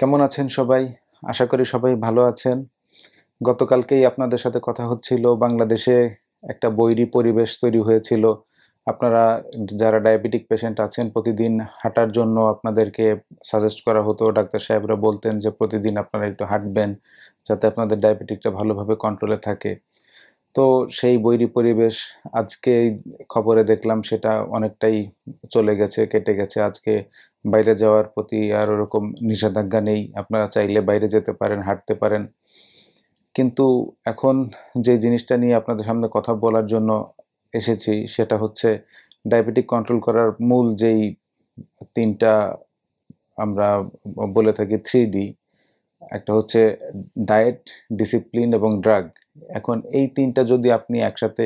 কেমন আছেন সবাই আশা করি সবাই ভালো আছেন গতকালকেই আপনাদের সাথে কথা হচ্ছিল বাংলাদেশে একটা বৈরী পরিবেশ তৈরি হয়েছিল আপনারা যারা ডায়াবেটিক পেশেন্ট আছেন প্রতিদিন হাঁটার জন্য আপনাদেরকে সাজেস্ট করা হতো ডাক্তার সাহেবরা বলতেন যে প্রতিদিন আপনারা একটু হাঁটবেন যাতে আপনাদের ডায়াবেটিকটা ভালোভাবে কন্ট্রোলে থাকে তো সেই বৈরী পরিবেশ আজকে খবরে দেখলাম সেটা অনেকটাই চলে গেছে কেটে গেছে আজকে বাইরে যাওয়ার প্রতি আর ওরকম নিষেধাজ্ঞা নেই আপনারা চাইলে বাইরে যেতে পারেন হাঁটতে পারেন কিন্তু এখন যে জিনিসটা নিয়ে আপনাদের সামনে কথা বলার জন্য এসেছি সেটা হচ্ছে ডায়াবেটিক কন্ট্রোল করার মূল যেই তিনটা আমরা বলে থাকি থ্রি ডি একটা হচ্ছে ডায়েট ডিসিপ্লিন এবং ড্রাগ এখন এই তিনটা যদি আপনি একসাথে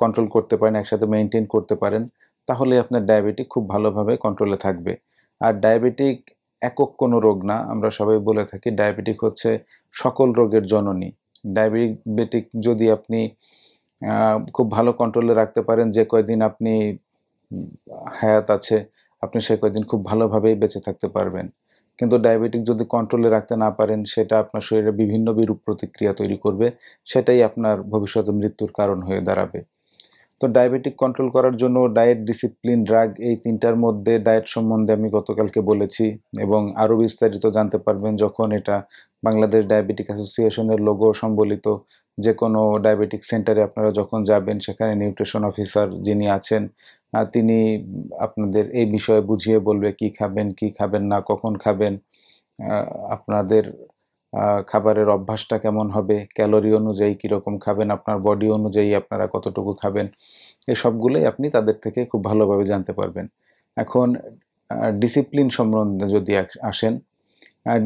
কন্ট্রোল করতে পারেন একসাথে মেনটেন করতে পারেন তাহলে আপনার ডায়াবেটিক খুব ভালোভাবে কন্ট্রোলে থাকবে আর ডায়াবেটিক একক কোনো রোগ না আমরা সবাই বলে থাকি ডায়াবেটিক হচ্ছে সকল রোগের জননী ডায়াবেটিক যদি আপনি খুব ভালো কন্ট্রোলে রাখতে পারেন যে কয়দিন আপনি হায়াত আছে আপনি সে কয়দিন খুব ভালোভাবেই বেঁচে থাকতে পারবেন কিন্তু ডায়াবেটিক যদি কন্ট্রোলে রাখতে না পারেন সেটা আপনার শরীরে বিভিন্ন বিরূপ প্রতিক্রিয়া তৈরি করবে সেটাই আপনার ভবিষ্যতে মৃত্যুর কারণ হয়ে দাঁড়াবে তো ডায়াবেটিক কন্ট্রোল করার জন্য ডায়েট ডিসিপ্লিন ড্রাগ এই তিনটার মধ্যে ডায়েট সম্বন্ধে আমি গতকালকে বলেছি এবং আরও বিস্তারিত জানতে পারবেন যখন এটা বাংলাদেশ ডায়াবেটিক অ্যাসোসিয়েশনের লোগো সম্বলিত যে কোনো ডায়াবেটিক সেন্টারে আপনারা যখন যাবেন সেখানে নিউট্রিশন অফিসার যিনি আছেন তিনি আপনাদের এই বিষয়ে বুঝিয়ে বলবে কি খাবেন কি খাবেন না কখন খাবেন আপনাদের খাবারের অভ্যাসটা কেমন হবে ক্যালোরি অনুযায়ী কীরকম খাবেন আপনার বডি অনুযায়ী আপনারা কতটুকু খাবেন এসবগুলোই আপনি তাদের থেকে খুব ভালোভাবে জানতে পারবেন এখন ডিসিপ্লিন সম্বন্ধে যদি আসেন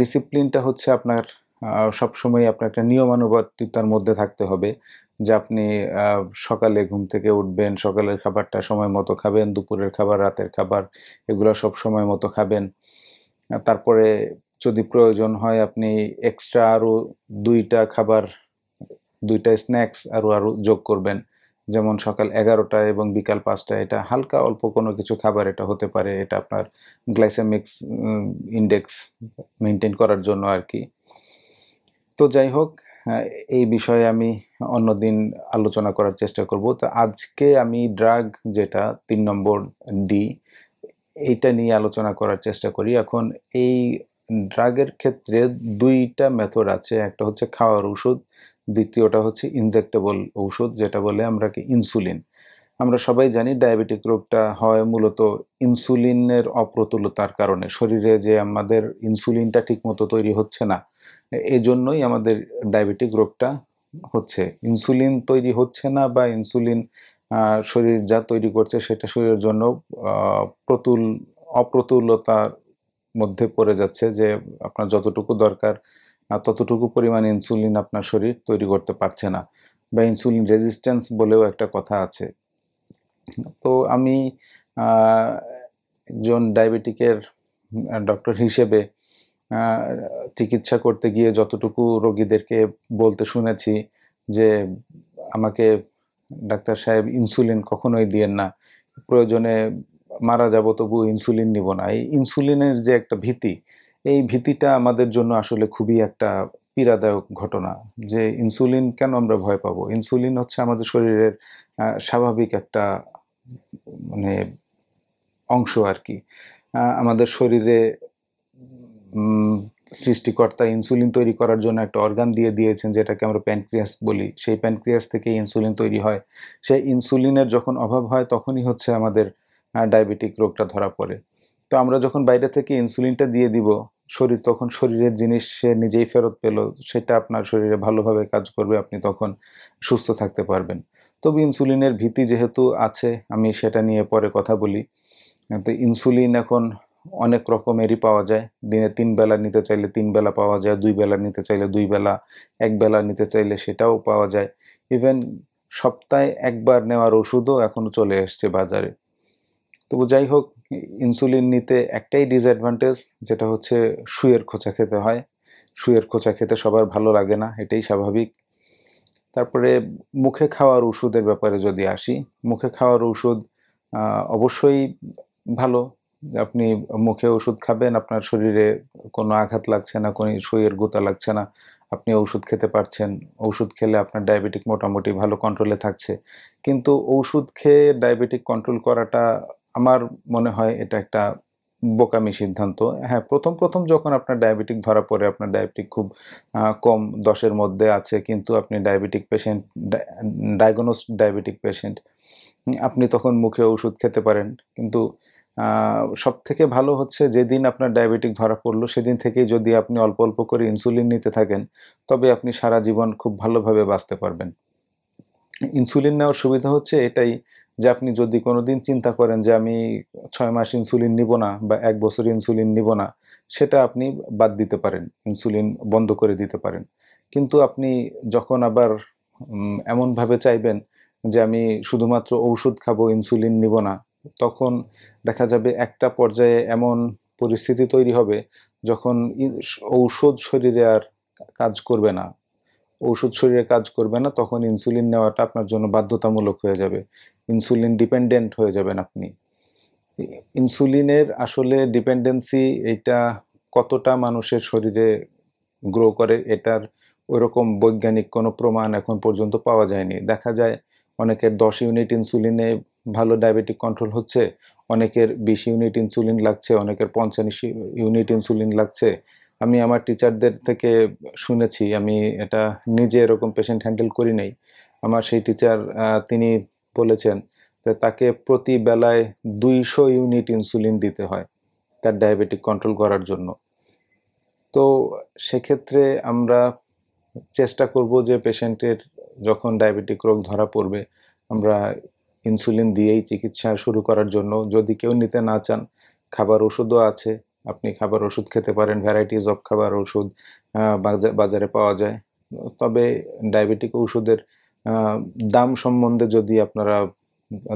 ডিসিপ্লিনটা হচ্ছে আপনার সবসময় আপনার একটা নিয়মানুবর্তিতার মধ্যে থাকতে হবে যে আপনি সকালে ঘুম থেকে উঠবেন সকালের খাবারটা সময় মতো খাবেন দুপুরের খাবার রাতের খাবার এগুলো সব সময় মতো খাবেন তারপরে যদি প্রয়োজন হয় আপনি এক্সট্রা আরও দুইটা খাবার দুইটা স্ন্যাক্স আরও আরও যোগ করবেন যেমন সকাল এগারোটা এবং বিকাল পাঁচটা এটা হালকা অল্প কোনো কিছু খাবার এটা হতে পারে এটা আপনার গ্লাইসেমিক্স ইন্ডেক্স মেনটেন করার জন্য আর কি তো যাই হোক হ্যাঁ, এই বিষয়ে আমি অন্যদিন আলোচনা করার চেষ্টা করব তো আজকে আমি ড্রাগ যেটা তিন নম্বর ডি এইটা নিয়ে আলোচনা করার চেষ্টা করি এখন এই ড্রাগের ক্ষেত্রে দুইটা মেথড আছে একটা হচ্ছে খাওয়ার ওষুধ দ্বিতীয়টা হচ্ছে ইনজেক্টেবল ওষুধ যেটা বলে আমরা কি ইনসুলিন আমরা সবাই জানি ডায়াবেটিক রোগটা হয় মূলত ইনসুলিনের অপ্রতুলতার কারণে শরীরে যে আমাদের ইনসুলিনটা ঠিকমতো তৈরি হচ্ছে না এজন্যই আমাদের ডায়াবেটিক রোগটা হচ্ছে ইনসুলিন তৈরি হচ্ছে না বা ইনসুলিন শরীর যা তৈরি করছে সেটা শরীরের জন্য প্রতুল অপ্রতুলতার মধ্যে পড়ে যাচ্ছে যে আপনার যতটুকু দরকার ততটুকু পরিমাণ ইনসুলিন আপনার শরীর তৈরি করতে পারছে না বা ইনসুলিন রেজিস্ট্যান্স বলেও একটা কথা আছে তো আমি একজন ডায়াবেটিকের ডক্টর হিসেবে চিকিৎসা করতে গিয়ে যতটুকু রোগীদেরকে বলতে শুনেছি যে আমাকে ডাক্তার সাহেব ইনসুলিন কখনোই দিয়েন না প্রয়োজনে মারা যাবো তবু ইনসুলিন নিব না এই ইনসুলিনের যে একটা ভীতি এই ভীতিটা আমাদের জন্য আসলে খুবই একটা পীড়াদায়ক ঘটনা যে ইনসুলিন কেন আমরা ভয় পাবো ইনসুলিন হচ্ছে আমাদের শরীরের স্বাভাবিক একটা মানে অংশ আর কি আমাদের শরীরে সৃষ্টিকর্তা ইনসুলিন তৈরি করার জন্য একটা অর্গান দিয়ে দিয়েছেন যেটাকে আমরা প্যানক্রিয়াস বলি সেই প্যানক্রিয়াস থেকে ইনসুলিন তৈরি হয় সেই ইনসুলিনের যখন অভাব হয় তখনই হচ্ছে আমাদের ডায়াবেটিক রোগটা ধরা পড়ে তো আমরা যখন বাইরে থেকে ইনসুলিনটা দিয়ে দিব শরীর তখন শরীরের জিনিস সে নিজেই ফেরত পেল সেটা আপনার শরীরে ভালোভাবে কাজ করবে আপনি তখন সুস্থ থাকতে পারবেন তবে ইনসুলিনের ভীতি যেহেতু আছে আমি সেটা নিয়ে পরে কথা বলি তো ইনসুলিন এখন অনেক রকমেরই পাওয়া যায় দিনে তিন বেলা নিতে চাইলে তিন বেলা পাওয়া যায় দুই বেলা নিতে চাইলে দুই বেলা এক বেলা নিতে চাইলে সেটাও পাওয়া যায় ইভেন সপ্তাহে একবার নেওয়ার ওষুধও এখনও চলে এসছে বাজারে তবু যাই হোক ইনসুলিন নিতে একটাই ডিসঅ্যাডভান্টেজ যেটা হচ্ছে শুয়ের খোঁচা খেতে হয় শুয়ের খোঁচা খেতে সবার ভালো লাগে না এটাই স্বাভাবিক তারপরে মুখে খাওয়ার ওষুধের ব্যাপারে যদি আসি মুখে খাওয়ার ওষুধ অবশ্যই ভালো আপনি মুখে ওষুধ খাবেন আপনার শরীরে কোনো আঘাত লাগছে না কোনো শরীরের গোতা লাগছে না আপনি ওষুধ খেতে পারছেন ওষুধ খেলে আপনার ডায়াবেটিক মোটামুটি ভালো কন্ট্রোলে থাকছে কিন্তু ওষুধ খেয়ে ডায়াবেটিক কন্ট্রোল করাটা আমার মনে হয় এটা একটা বোকামি সিদ্ধান্ত হ্যাঁ প্রথম প্রথম যখন আপনার ডায়াবেটিক ধরা পড়ে আপনার ডায়াবেটিক খুব কম দশের মধ্যে আছে কিন্তু আপনি diabetic patient diagnose diabetic patient আপনি তখন মুখে ওষুধ খেতে পারেন কিন্তু সব থেকে ভালো হচ্ছে যেদিন আপনার ডায়াবেটিক ধরা পড়লো সেদিন থেকে যদি আপনি অল্প অল্প করে ইনসুলিন নিতে থাকেন তবে আপনি সারা জীবন খুব ভালোভাবে বাঁচতে পারবেন ইনসুলিন নেওয়ার সুবিধা হচ্ছে এটাই যে আপনি যদি কোনো দিন চিন্তা করেন যে আমি ছয় মাস ইনসুলিন নিব না বা এক বছর ইনসুলিন নিব না সেটা আপনি বাদ দিতে পারেন ইনসুলিন বন্ধ করে দিতে পারেন কিন্তু আপনি যখন আবার এমনভাবে চাইবেন যে আমি শুধুমাত্র ঔষধ খাবো ইনসুলিন নিব না তখন দেখা যাবে একটা পর্যায়ে এমন পরিস্থিতি তৈরি হবে যখন ঔষধ শরীরে আর কাজ করবে না ঔষধ শরীরে কাজ করবে না তখন ইনসুলিন নেওয়াটা আপনার জন্য বাধ্যতামূলক হয়ে যাবে ইনসুলিন ডিপেন্ডেন্ট হয়ে যাবেন আপনি ইনসুলিনের আসলে ডিপেন্ডেন্সি এটা কতটা মানুষের শরীরে গ্রো করে এটার ওইরকম বৈজ্ঞানিক কোনো প্রমাণ এখন পর্যন্ত পাওয়া যায়নি দেখা যায় অনেকের দশ ইউনিট ইনসুলিনে ভালো ডায়াবেটিক কন্ট্রোল হচ্ছে অনেকের বিশ ইউনিট ইনসুলিন লাগছে অনেকের পঞ্চাশ ইউনিট ইনসুলিন লাগছে আমি আমার টিচারদের থেকে শুনেছি আমি এটা নিজে এরকম পেশেন্ট হ্যান্ডেল করি নাই আমার সেই টিচার তিনি বলেছেন যে তাকে প্রতি বেলায় দুইশো ইউনিট ইনসুলিন দিতে হয় তার ডায়াবেটিক কন্ট্রোল করার জন্য তো সেক্ষেত্রে আমরা চেষ্টা করব যে পেশেন্টের যখন ডায়াবেটিক রোগ ধরা পড়বে আমরা ইনসুলিন দিয়েই চিকিৎসা শুরু করার জন্য যদি কেউ নিতে না চান খাবার ওষুধও আছে আপনি খাবার ওষুধ খেতে পারেন ভ্যারাইটিস অফ খাবার ওষুধ বাজারে পাওয়া যায় তবে ডায়াবেটিক ওষুধের দাম সম্বন্ধে যদি আপনারা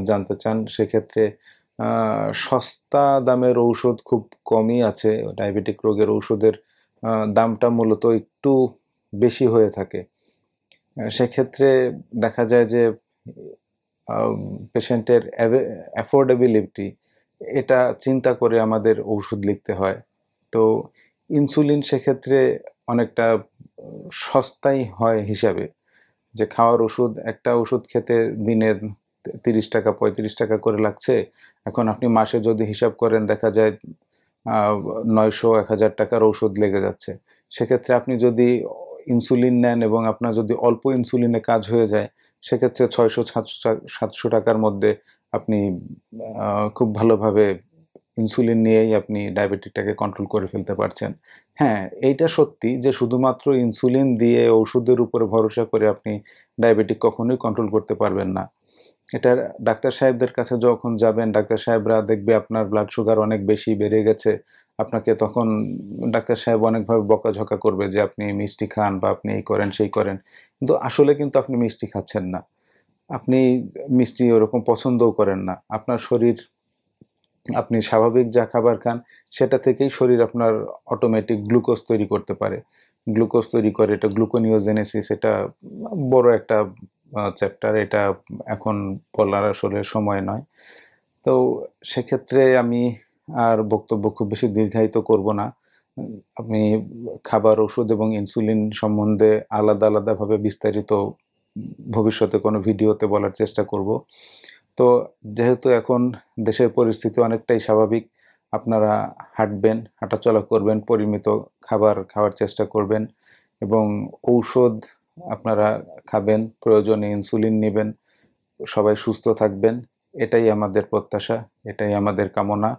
জানতে চান সেক্ষেত্রে সস্তা দামের ঔষধ খুব কমই আছে ডায়াবেটিক রোগের ঔষধের দামটা মূলত একটু বেশি হয়ে থাকে সেক্ষেত্রে দেখা যায় যে পেশেন্টের অ্যাফোর্ডেবিলিটি এটা চিন্তা করে আমাদের ওষুধ লিখতে হয় তো ইনসুলিন সেক্ষেত্রে অনেকটা সস্তাই হয় হিসাবে যে খাওয়ার ওষুধ একটা ওষুধ খেতে দিনের তিরিশ টাকা পঁয়ত্রিশ টাকা করে লাগছে এখন আপনি মাসে যদি হিসাব করেন দেখা যায় নয়শো এক হাজার টাকার ওষুধ লেগে যাচ্ছে সেক্ষেত্রে আপনি যদি ইনসুলিন নেন এবং আপনার যদি অল্প ইনসুলিনে কাজ হয়ে যায় সেক্ষেত্রে ছয়শো সাতশো সাতশো টাকার মধ্যে আপনি খুব ভালোভাবে ইনসুলিন নিয়েই আপনি ডায়াবেটিকটাকে কন্ট্রোল করে ফেলতে পারছেন হ্যাঁ এইটা সত্যি যে শুধুমাত্র ইনসুলিন দিয়ে ওষুধের উপরে ভরসা করে আপনি ডায়াবেটিক কখনোই কন্ট্রোল করতে পারবেন না এটা ডাক্তার সাহেবদের কাছে যখন যাবেন ডাক্তার সাহেবরা দেখবে আপনার ব্লাড সুগার অনেক বেশি বেড়ে গেছে আপনাকে তখন ডাক্তার সাহেব অনেকভাবে বকাঝকা করবে যে আপনি মিষ্টি খান বা আপনি এই করেন সেই করেন কিন্তু আসলে কিন্তু আপনি মিষ্টি খাচ্ছেন না আপনি মিষ্টি ওরকম পছন্দও করেন না আপনার শরীর আপনি স্বাভাবিক যা খাবার খান সেটা থেকেই শরীর আপনার অটোমেটিক গ্লুকোজ তৈরি করতে পারে গ্লুকোজ তৈরি করে এটা গ্লুকোনিওজেনেসিস এটা বড় একটা চ্যাপ্টার এটা এখন বলার আসলে সময় নয় তো সেক্ষেত্রে আমি আর বক্তব্য খুব বেশি দীর্ঘায়িত করব না আমি খাবার ওষুধ এবং ইনসুলিন সম্বন্ধে আলাদা আলাদাভাবে বিস্তারিত ভবিষ্যতে কোনো ভিডিওতে বলার চেষ্টা করব তো যেহেতু এখন দেশের পরিস্থিতি অনেকটাই স্বাভাবিক আপনারা হাঁটবেন হাঁটাচলা করবেন পরিমিত খাবার খাওয়ার চেষ্টা করবেন এবং ঔষধ আপনারা খাবেন প্রয়োজনে ইনসুলিন নেবেন সবাই সুস্থ থাকবেন এটাই আমাদের প্রত্যাশা এটাই আমাদের কামনা